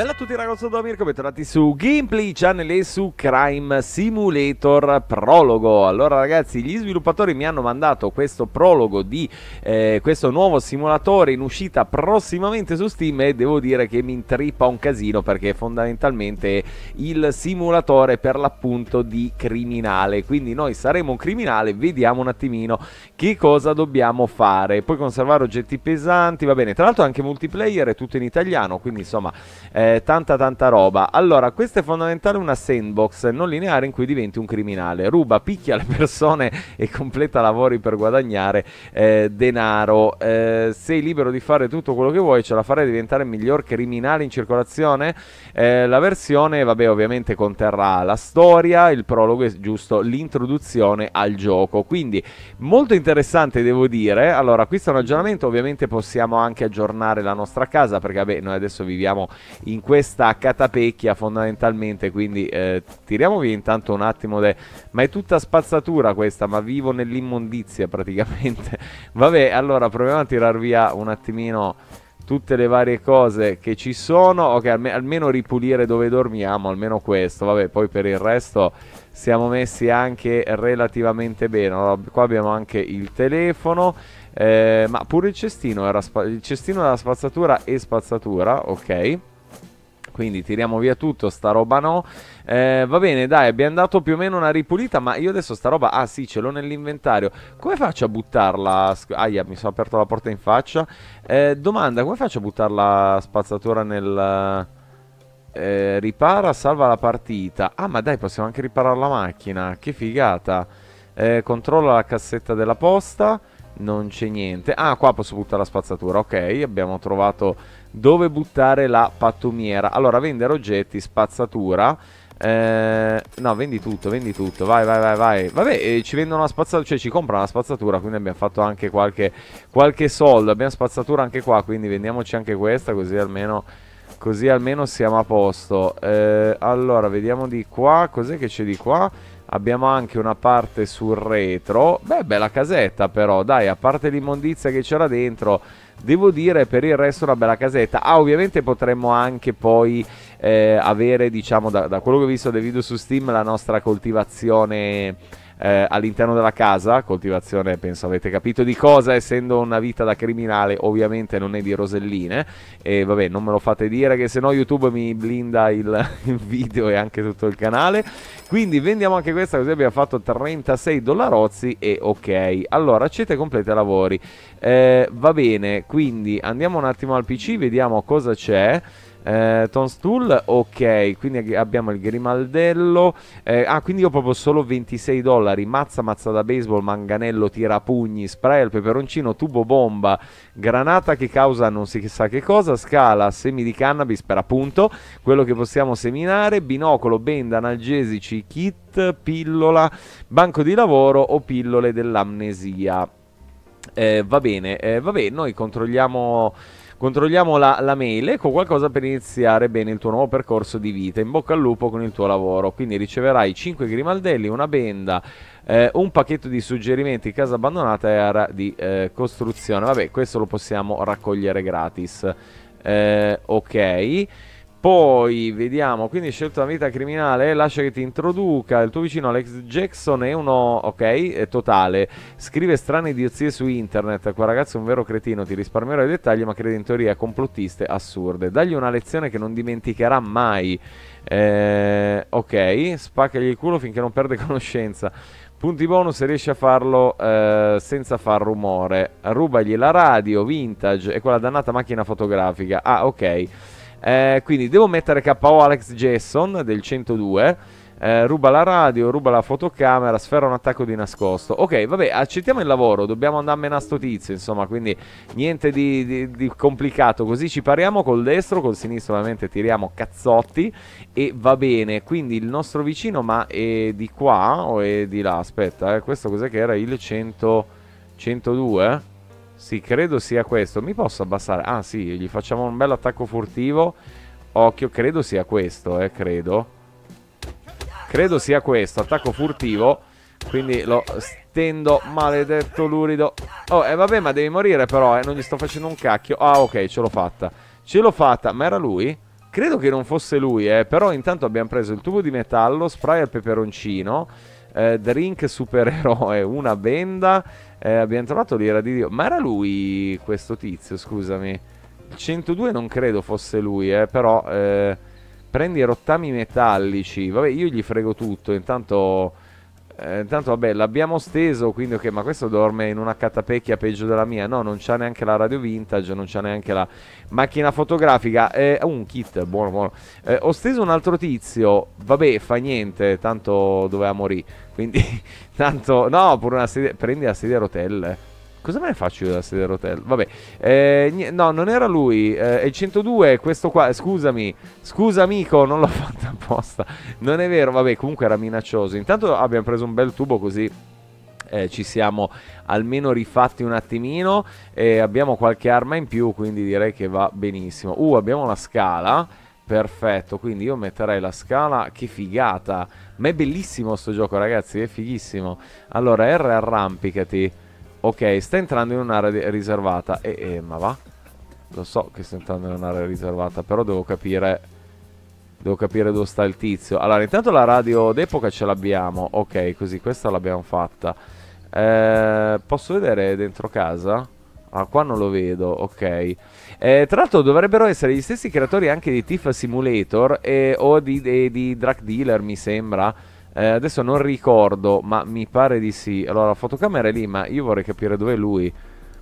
Bella a tutti ragazzi sono Domirko, bentornati su Gameplay Channel e su Crime Simulator Prologo Allora ragazzi, gli sviluppatori mi hanno mandato questo prologo di eh, questo nuovo simulatore in uscita prossimamente su Steam E devo dire che mi intrippa un casino perché è fondamentalmente il simulatore per l'appunto di criminale Quindi noi saremo un criminale, vediamo un attimino che cosa dobbiamo fare puoi conservare oggetti pesanti, va bene, tra l'altro anche multiplayer è tutto in italiano, quindi insomma... Eh, eh, tanta tanta roba. Allora, questa è fondamentale una sandbox non lineare in cui diventi un criminale. Ruba, picchia le persone e completa lavori per guadagnare eh, denaro. Eh, sei libero di fare tutto quello che vuoi, ce la farai diventare il miglior criminale in circolazione. Eh, la versione, vabbè, ovviamente conterrà la storia, il prologo e giusto l'introduzione al gioco. Quindi molto interessante, devo dire. Allora, questo è un aggiornamento, ovviamente possiamo anche aggiornare la nostra casa perché vabbè, noi adesso viviamo in in questa catapecchia fondamentalmente, quindi eh, tiriamo via intanto un attimo de... Ma è tutta spazzatura questa, ma vivo nell'immondizia praticamente. Vabbè, allora proviamo a tirar via un attimino tutte le varie cose che ci sono. Ok, alme almeno ripulire dove dormiamo, almeno questo. Vabbè, poi per il resto siamo messi anche relativamente bene. Allora, qua abbiamo anche il telefono. Eh, ma pure il cestino era il cestino della spazzatura e spazzatura, ok quindi tiriamo via tutto, sta roba no. Eh, va bene, dai, abbiamo dato più o meno una ripulita, ma io adesso sta roba, ah sì, ce l'ho nell'inventario. Come faccio a buttarla? Aia, mi sono aperto la porta in faccia. Eh, domanda, come faccio a buttarla spazzatura nel... Eh, ripara, salva la partita. Ah, ma dai, possiamo anche riparare la macchina. Che figata. Eh, controlla la cassetta della posta non c'è niente. Ah, qua posso buttare la spazzatura. Ok, abbiamo trovato dove buttare la pattumiera. Allora, vendere oggetti, spazzatura. Eh, no, vendi tutto, vendi tutto. Vai, vai, vai, vai. Vabbè, eh, ci vendono la spazzatura, cioè ci comprano la spazzatura, quindi abbiamo fatto anche qualche, qualche soldo. Abbiamo spazzatura anche qua, quindi vendiamoci anche questa, così almeno... Così almeno siamo a posto eh, Allora, vediamo di qua Cos'è che c'è di qua? Abbiamo anche una parte sul retro. Beh, bella casetta però, dai, a parte l'immondizia che c'era dentro, devo dire per il resto una bella casetta. Ah, ovviamente potremmo anche poi eh, avere, diciamo, da, da, quello che ho visto dei video su Steam, la nostra coltivazione eh, all'interno della casa, coltivazione penso avete capito di cosa, essendo una vita da criminale ovviamente non è di roselline e vabbè non me lo fate dire che se no YouTube mi blinda il, il video e anche tutto il canale, quindi vendiamo anche questa così abbiamo fatto 36 dollarozzi e ok, allora accete complete lavori, eh, va bene, quindi andiamo un attimo al PC, vediamo cosa c'è. Eh, Tonstool, ok, quindi abbiamo il grimaldello. Eh, ah, quindi io proprio solo 26 dollari. Mazza, mazza da baseball, manganello, tirapugni, spray al peperoncino, tubo bomba, granata che causa non si sa che cosa, scala, semi di cannabis per appunto, quello che possiamo seminare, binocolo, benda, analgesici, kit, pillola, banco di lavoro o pillole dell'amnesia. Eh, va bene, eh, va bene, noi controlliamo Controlliamo la, la mail, ecco qualcosa per iniziare bene il tuo nuovo percorso di vita. In bocca al lupo con il tuo lavoro. Quindi riceverai 5 grimaldelli, una benda, eh, un pacchetto di suggerimenti, casa abbandonata e area di eh, costruzione. Vabbè, questo lo possiamo raccogliere gratis. Eh, ok. Poi vediamo, quindi scelto una vita criminale, lascia che ti introduca, il tuo vicino Alex Jackson è uno, ok, è totale, scrive strane idiozie su internet, quel ragazzo è un vero cretino, ti risparmierò i dettagli ma crede in teorie complottiste assurde, dagli una lezione che non dimenticherà mai, eh, ok, spaccagli il culo finché non perde conoscenza, Punti bonus se riesci a farlo eh, senza far rumore. Rubagli la radio vintage e quella dannata macchina fotografica. Ah, ok. Eh, quindi devo mettere KO Alex Jason del 102. Eh, ruba la radio, ruba la fotocamera, sferra un attacco di nascosto. Ok, vabbè, accettiamo il lavoro, dobbiamo andarmene a sto tizio, insomma, quindi niente di, di, di, complicato. Così ci pariamo col destro, col sinistro ovviamente tiriamo cazzotti e va bene. Quindi il nostro vicino, ma è di qua o è di là? Aspetta, eh, questo cos'è che era? Il 100, 102? Sì, credo sia questo. Mi posso abbassare? Ah, sì, gli facciamo un bel attacco furtivo. Occhio, credo sia questo, eh, credo. Credo sia questo, attacco furtivo. Quindi lo stendo, maledetto lurido. Oh, e eh, vabbè, ma devi morire però, eh, non gli sto facendo un cacchio. Ah, ok, ce l'ho fatta. Ce l'ho fatta, ma era lui? Credo che non fosse lui, eh, però intanto abbiamo preso il tubo di metallo, spray al peperoncino, eh, drink supereroe, una benda eh, abbiamo trovato l'ira di Dio. Ma era lui questo tizio, scusami. Il 102 non credo fosse lui, eh, però eh, prendi rottami metallici. Vabbè, io gli frego tutto, intanto eh, intanto vabbè, l'abbiamo steso, quindi ok, ma questo dorme in una catapecchia peggio della mia. No, non c'ha neanche la radio vintage, non c'ha neanche la macchina fotografica. Eh, oh, un kit, buono, buono. Eh, ho steso un altro tizio, vabbè, fa niente, tanto doveva morire. Quindi, tanto... No, pure una sedia... Prendi la sedia a rotelle. Cosa me ne faccio io da sedere a rotelle? Vabbè, eh, no, non era lui. Eh, è il 102, questo qua. Scusami, scusa, amico, non l'ho fatto apposta. Non è vero, vabbè, comunque era minaccioso. Intanto abbiamo preso un bel tubo così. Eh, ci siamo almeno rifatti un attimino e abbiamo qualche arma in più quindi direi che va benissimo uh abbiamo la scala perfetto quindi io metterei la scala che figata ma è bellissimo sto gioco ragazzi è fighissimo allora R arrampicati Ok, sta entrando in un'area riservata. E, eh, ma va? Lo so che sta entrando in un'area riservata, però devo capire... Devo capire dove sta il tizio. Allora, intanto la radio d'epoca ce l'abbiamo. Ok, così questa l'abbiamo fatta. Eh, posso vedere dentro casa? Ah, qua non lo vedo, ok. Eh, tra l'altro dovrebbero essere gli stessi creatori anche di Tifa Simulator e, o di, di, di Drug Dealer, mi sembra. Eh, adesso non ricordo, ma mi pare di sì. Allora, la fotocamera è lì, ma io vorrei capire dove è lui.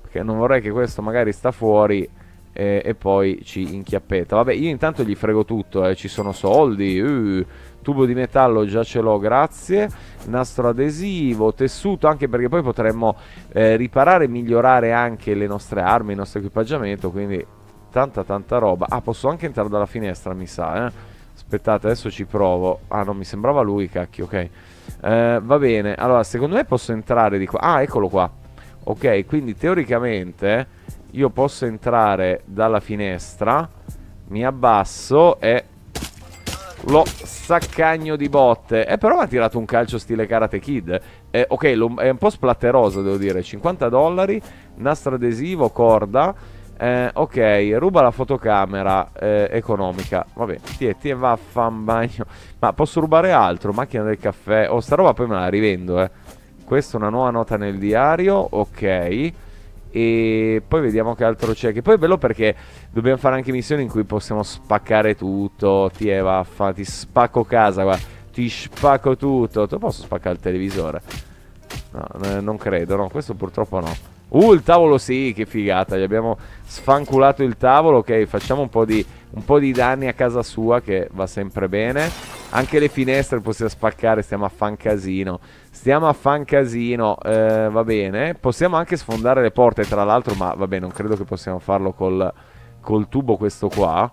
Perché non vorrei che questo magari sta fuori eh, e poi ci inchiappetta. Vabbè, io intanto gli frego tutto, eh. ci sono soldi. Uh, tubo di metallo già ce l'ho, grazie. Nastro adesivo, tessuto, anche perché poi potremmo eh, riparare e migliorare anche le nostre armi, il nostro equipaggiamento. Quindi tanta tanta roba. Ah, posso anche entrare dalla finestra, mi sa, eh. Aspettate, adesso ci provo. Ah, non mi sembrava lui, cacchio, ok. Eh, va bene, allora, secondo me posso entrare di qua. Ah, eccolo qua. Ok, quindi teoricamente io posso entrare dalla finestra, mi abbasso e lo saccagno di botte. Eh, però mi ha tirato un calcio stile Karate Kid. Eh, ok, lo, è un po' splatteroso, devo dire. 50 dollari, nastro adesivo, corda. Eh, ok, ruba la fotocamera eh, economica. Vabbè, ti, ti va a fan bagno. Ma posso rubare altro? Macchina del caffè. Oh, sta roba poi me la rivendo, eh. Questa è una nuova nota nel diario. Ok. E poi vediamo che altro c'è. Che poi è bello perché dobbiamo fare anche missioni in cui possiamo spaccare tutto. Ti eh, va è vaffa, ti spacco casa, guarda. Ti spacco tutto. Tu posso spaccare il televisore? No, eh, non credo, no. Questo purtroppo no. Uh, il tavolo sì, che figata, gli abbiamo sfanculato il tavolo, ok, facciamo un po' di, un po di danni a casa sua che va sempre bene. Anche le finestre possiamo spaccare, stiamo a fan casino. Stiamo a fan casino, eh, va bene. Possiamo anche sfondare le porte, tra l'altro, ma vabbè, non credo che possiamo farlo col, col tubo questo qua.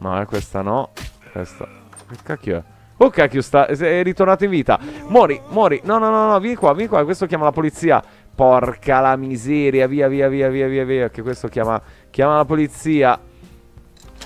No, eh, questa no. Questa. Che cacchio è? Oh cacchio, sta, è ritornato in vita. Mori, mori. No, no, no, no, vieni qua, vieni qua. Questo chiama la polizia. Porca la miseria, via, via, via, via, via, via. Che questo chiama, chiama la polizia.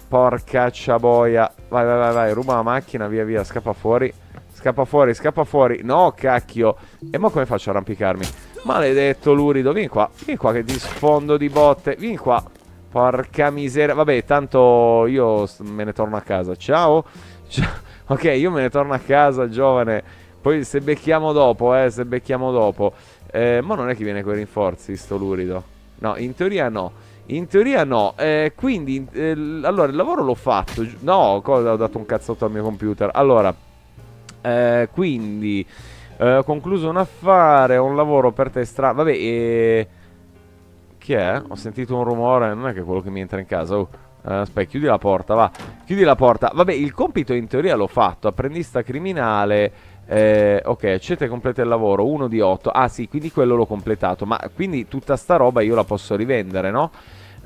Porca ciaboia. Vai, vai, vai, vai, ruba la macchina, via, via, scappa fuori. Scappa fuori, scappa fuori. No, cacchio. E mo come faccio a arrampicarmi? Maledetto Lurido, vieni qua. Vieni qua che ti sfondo di botte. Vieni qua. Porca miseria. Vabbè, tanto io me ne torno a casa. Ciao. Ciao. Ok, io me ne torno a casa, giovane. Poi se becchiamo dopo, eh, se becchiamo dopo. Eh, ma non è che viene con i rinforzi, sto lurido. No, in teoria no. In teoria no, eh, quindi eh, allora il lavoro l'ho fatto. No, cosa ho dato un cazzotto al mio computer. Allora, eh, quindi eh, ho concluso un affare, un lavoro per te strano. Vabbè, eh, chi è? Ho sentito un rumore, non è che quello che mi entra in casa. Oh. Eh, aspetta, chiudi la porta, va. Chiudi la porta. Vabbè, il compito in teoria l'ho fatto. Apprendista criminale. Eh, ok, accetta e completa il lavoro, 1 di 8. Ah sì, quindi quello l'ho completato. Ma quindi tutta sta roba io la posso rivendere, no?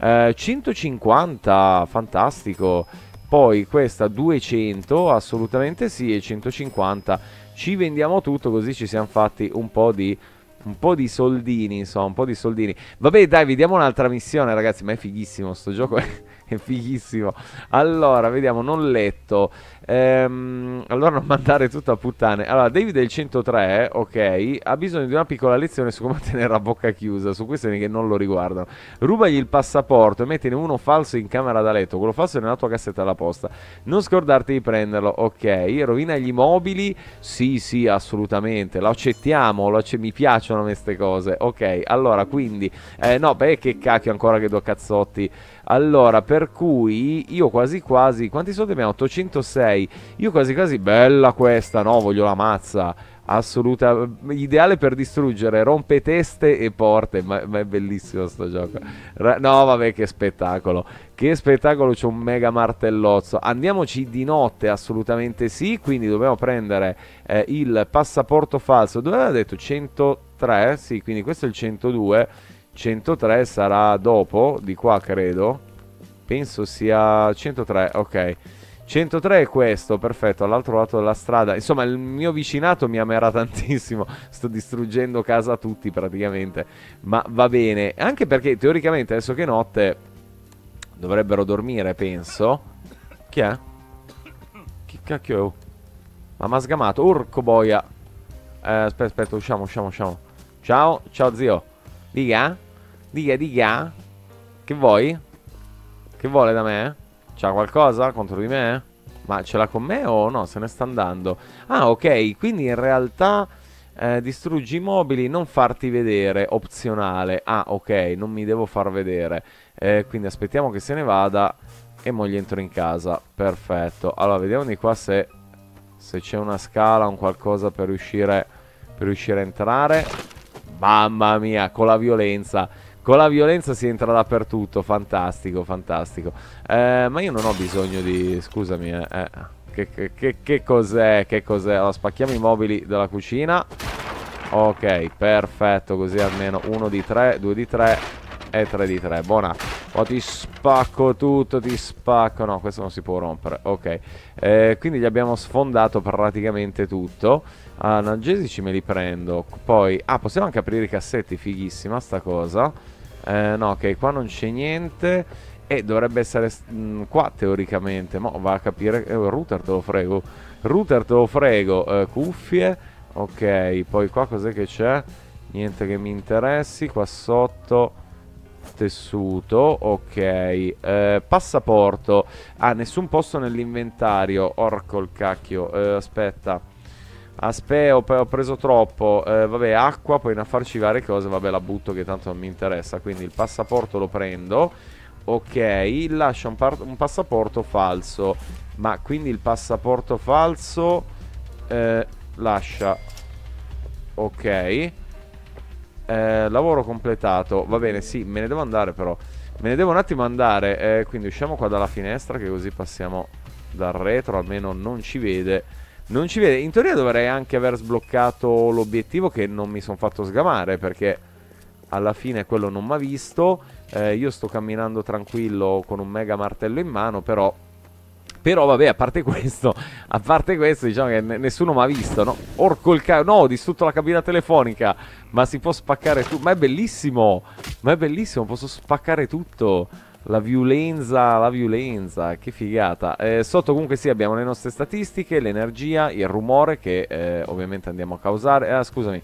Eh, 150, fantastico. Poi questa 200, assolutamente sì, e 150. Ci vendiamo tutto così ci siamo fatti un po' di un po' di soldini, insomma, un po' di soldini. Vabbè, dai, vediamo un'altra missione, ragazzi, ma è fighissimo sto gioco. Eh è fighissimo. Allora, vediamo, non letto. Ehm, allora non mandare tutto a puttane. Allora, David è il 103, ok, ha bisogno di una piccola lezione su come tenere la bocca chiusa, su questioni che non lo riguardano. Rubagli il passaporto e mettine uno falso in camera da letto, quello falso è nella tua cassetta alla posta. Non scordarti di prenderlo, ok. Rovina gli mobili? Sì, sì, assolutamente. Lo accettiamo, lo acce- mi piacciono queste cose. Ok, allora, quindi... Eh, no, beh, che cacchio ancora che due cazzotti. Allora, per per cui io quasi quasi, quanti soldi abbiamo? 806, io quasi quasi, bella questa, no, voglio la mazza, assoluta, ideale per distruggere, rompe teste e porte, ma, ma è bellissimo sto gioco, Ra- no vabbè che spettacolo, che spettacolo, c'è un mega martellozzo, andiamoci di notte assolutamente sì, quindi dobbiamo prendere eh, il passaporto falso, dove aveva detto 103, sì, quindi questo è il 102, 103 sarà dopo, di qua credo. Penso sia 103, ok. 103 è questo, perfetto, all'altro lato della strada. Insomma, il mio vicinato mi amerà tantissimo. Sto distruggendo casa a tutti praticamente. Ma va bene, anche perché teoricamente adesso che è notte dovrebbero dormire, penso. Chi è? Che cacchio è? Oh. Ma mi ha sgamato, urco boia. Eh, aspetta, aspetta, usciamo, usciamo, usciamo. Ciao, ciao zio. Diga? Diga, diga. Che vuoi? Che vuole da me? C'ha qualcosa contro di me? Ma ce l'ha con me o no? Se ne sta andando. Ah, ok. Quindi in realtà eh, distruggi i mobili, non farti vedere. Opzionale. Ah, ok. Non mi devo far vedere. Eh, quindi aspettiamo che se ne vada e mo' gli entro in casa. Perfetto. Allora, vediamo di qua se, se c'è una scala, un qualcosa per riuscire, per riuscire a entrare. Mamma mia, con la violenza. Con la violenza si entra dappertutto, fantastico, fantastico. Eh, ma io non ho bisogno di... scusami, eh. eh che, che, che, che cos'è? Che cos'è? Allora, spacchiamo i mobili della cucina. Ok, perfetto, così almeno uno di tre, due di tre e tre di tre. Buona. Oh, ti spacco tutto, ti spacco. No, questo non si può rompere. Ok. Eh, quindi gli abbiamo sfondato praticamente tutto. Analgesici ah, me li prendo. Poi... Ah, possiamo anche aprire i cassetti, fighissima sta cosa. Eh, no, ok, qua non c'è niente. E dovrebbe essere mh, mm, qua teoricamente. Ma va a capire. Eh, router te lo frego. Router te lo frego. Eh, cuffie. Ok, poi qua cos'è che c'è? Niente che mi interessi. Qua sotto tessuto, ok, eh, passaporto, ah nessun posto nell'inventario, orco il cacchio, eh, aspetta, Aspe, ho, ho preso troppo. Eh, vabbè, acqua, poi una varie cose Vabbè, la butto che tanto non mi interessa. Quindi il passaporto lo prendo. Ok, lascia un, un passaporto falso. Ma quindi il passaporto falso... Eh, lascia. Ok. Eh, lavoro completato. Va bene, sì, me ne devo andare però. Me ne devo un attimo andare. Eh, quindi usciamo qua dalla finestra che così passiamo dal retro. Almeno non ci vede non ci vede. In teoria dovrei anche aver sbloccato l'obiettivo che non mi sono fatto sgamare perché alla fine quello non mi ha visto. Eh, io sto camminando tranquillo con un mega martello in mano, però... Però vabbè, a parte questo, a parte questo diciamo che nessuno mi ha visto, no? Orco il cavolo, no, ho distrutto la cabina telefonica, ma si può spaccare tutto, ma è bellissimo, ma è bellissimo, posso spaccare tutto. La violenza, la violenza, che figata. Eh, sotto comunque sì, abbiamo le nostre statistiche, l'energia, il rumore che eh, ovviamente andiamo a causare. Ah, scusami.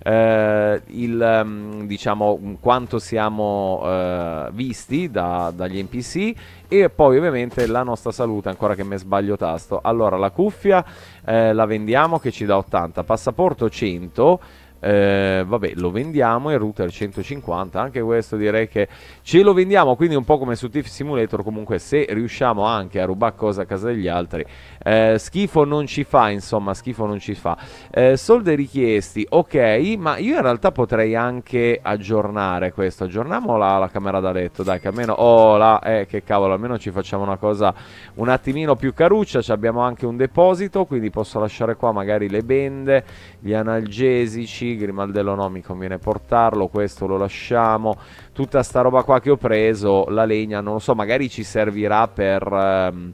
Eh, il, mm, diciamo quanto siamo eh, visti da, dagli NPC e poi ovviamente la nostra salute ancora che mi sbaglio tasto allora la cuffia eh, la vendiamo che ci dà 80 passaporto 100 eh, vabbè, lo vendiamo e router 150. Anche questo direi che ce lo vendiamo. Quindi, un po' come su Tiff Simulator. Comunque, se riusciamo anche a rubare cosa a casa degli altri, eh, schifo non ci fa. Insomma, schifo non ci fa. Eh, soldi richiesti, ok. Ma io in realtà potrei anche aggiornare questo. Aggiorniamo la, la camera da letto. Dai, che almeno. Oh, là, eh, che cavolo, almeno ci facciamo una cosa un attimino più caruccia. Ci abbiamo anche un deposito. Quindi posso lasciare qua magari le bende, gli analgesici Grimaldello no, mi conviene portarlo, questo lo lasciamo, tutta sta roba qua che ho preso, la legna, non lo so, magari ci servirà per... Ehm,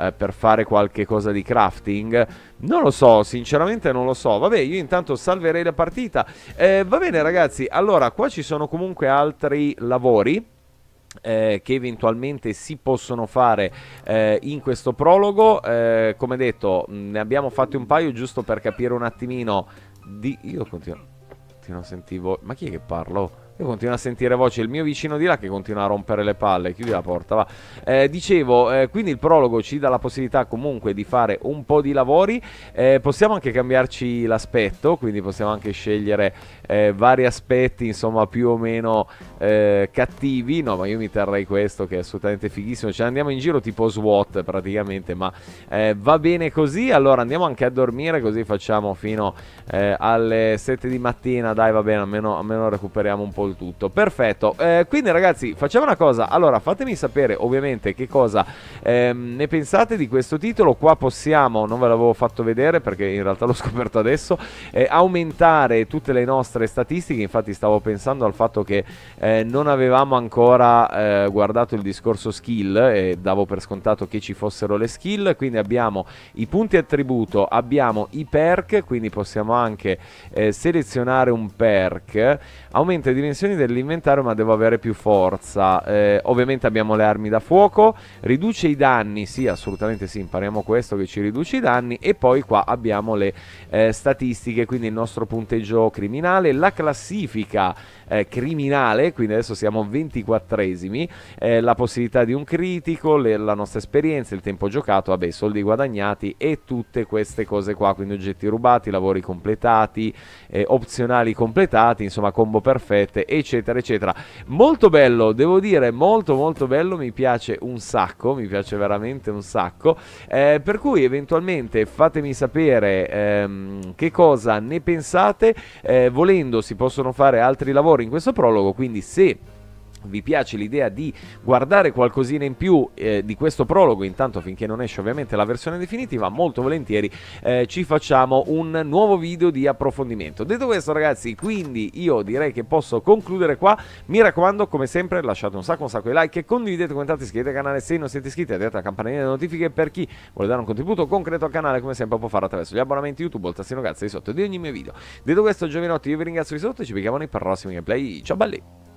eh, per fare qualche cosa di crafting? Non lo so, sinceramente non lo so. Vabbè, io intanto salverei la partita. Eh, va bene ragazzi, allora qua ci sono comunque altri lavori. Eh, che eventualmente si possono fare eh, in questo prologo eh, come detto ne abbiamo fatti un paio giusto per capire un attimino di... Io continuo, continuo a sentire... Ma chi è che parlo? Io continuo a sentire voce il mio vicino di là che continua a rompere le palle. Chiudi la porta, va. Eh, dicevo, eh, quindi il prologo ci dà la possibilità comunque di fare un po' di lavori. Eh, possiamo anche cambiarci l'aspetto, quindi possiamo anche scegliere eh, vari aspetti, insomma, più o meno eh, cattivi. No, ma io mi terrei questo che è assolutamente fighissimo. Ce ne andiamo in giro tipo SWAT praticamente, ma eh, va bene così. Allora andiamo anche a dormire, così facciamo fino alle 7 di mattina. Dai, va bene, almeno, almeno recuperiamo un po' il tutto. Perfetto. Eh, quindi ragazzi, facciamo una cosa. Allora, fatemi sapere ovviamente che cosa ehm, ne pensate di questo titolo. Qua possiamo, non ve l'avevo fatto vedere perché in realtà l'ho scoperto adesso, eh, aumentare tutte le nostre statistiche. Infatti stavo pensando al fatto che eh, non avevamo ancora eh, guardato il discorso skill e davo per scontato che ci fossero le skill. Quindi abbiamo i punti attributo, abbiamo i perk, quindi possiamo anche eh, selezionare un perk. Aumenta di dimensione dimensioni dell'inventario ma devo avere più forza. Eh, ovviamente abbiamo le armi da fuoco, riduce i danni, sì assolutamente sì, impariamo questo che ci riduce i danni e poi qua abbiamo le eh, statistiche, quindi il nostro punteggio criminale, la classifica eh, criminale, quindi adesso siamo 24esimi, eh, la possibilità di un critico, le, la nostra esperienza, il tempo giocato, vabbè, soldi guadagnati e tutte queste cose qua, quindi oggetti rubati, lavori completati, eh, opzionali completati, insomma combo perfette eccetera, eccetera. Molto bello, devo dire, molto molto bello, mi piace un sacco, mi piace veramente un sacco. Eh, per cui eventualmente fatemi sapere ehm, che cosa ne pensate, eh, volendo si possono fare altri lavori in questo prologo, quindi se vi piace l'idea di guardare qualcosina in più eh, di questo prologo, intanto finché non esce ovviamente la versione definitiva, molto volentieri eh, ci facciamo un nuovo video di approfondimento. Detto questo ragazzi, quindi io direi che posso concludere qua, mi raccomando come sempre lasciate un sacco un sacco di like, condividete, commentate, iscrivetevi al canale se non siete iscritti, attivate la campanella delle notifiche per chi vuole dare un contributo concreto al canale come sempre può fare attraverso gli abbonamenti YouTube o il tastino cazzo di sotto di ogni mio video. Detto questo giovinotti io vi ringrazio di sotto e ci vediamo nei prossimi gameplay, ciao belli!